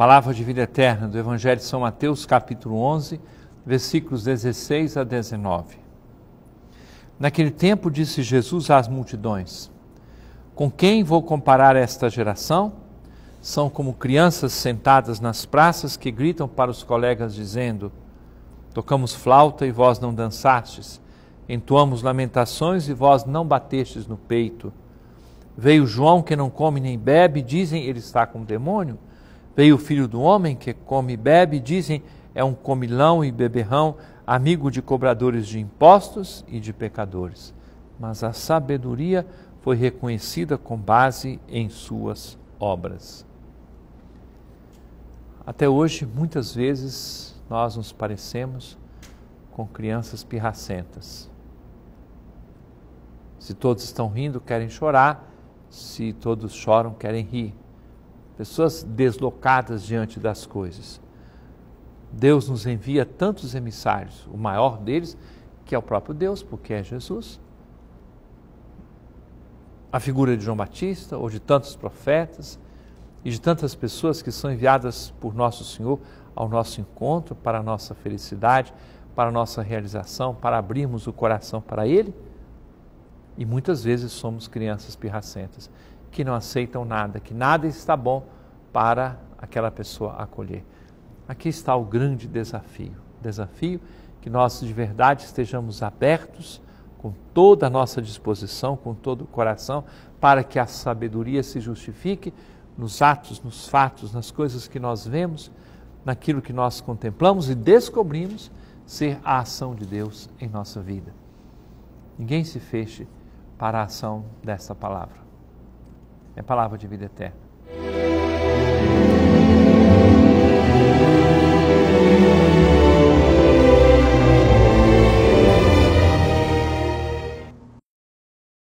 Palavra de vida eterna do Evangelho de São Mateus, capítulo 11, versículos 16 a 19. Naquele tempo disse Jesus às multidões: Com quem vou comparar esta geração? São como crianças sentadas nas praças que gritam para os colegas dizendo: Tocamos flauta e vós não dançastes, entoamos lamentações e vós não batestes no peito. Veio João que não come nem bebe, dizem ele está com o demônio. Veio o filho do homem que come e bebe, dizem, é um comilão e beberrão, amigo de cobradores de impostos e de pecadores. Mas a sabedoria foi reconhecida com base em suas obras. Até hoje, muitas vezes, nós nos parecemos com crianças pirracentas. Se todos estão rindo, querem chorar. Se todos choram, querem rir pessoas deslocadas diante das coisas. Deus nos envia tantos emissários, o maior deles, que é o próprio Deus, porque é Jesus. A figura de João Batista, ou de tantos profetas, e de tantas pessoas que são enviadas por Nosso Senhor ao nosso encontro, para a nossa felicidade, para a nossa realização, para abrirmos o coração para Ele. E muitas vezes somos crianças pirracentas que não aceitam nada, que nada está bom para aquela pessoa acolher. Aqui está o grande desafio. Desafio que nós de verdade estejamos abertos com toda a nossa disposição, com todo o coração, para que a sabedoria se justifique nos atos, nos fatos, nas coisas que nós vemos, naquilo que nós contemplamos e descobrimos ser a ação de Deus em nossa vida. Ninguém se feche para a ação desta palavra. É palavra de vida eterna.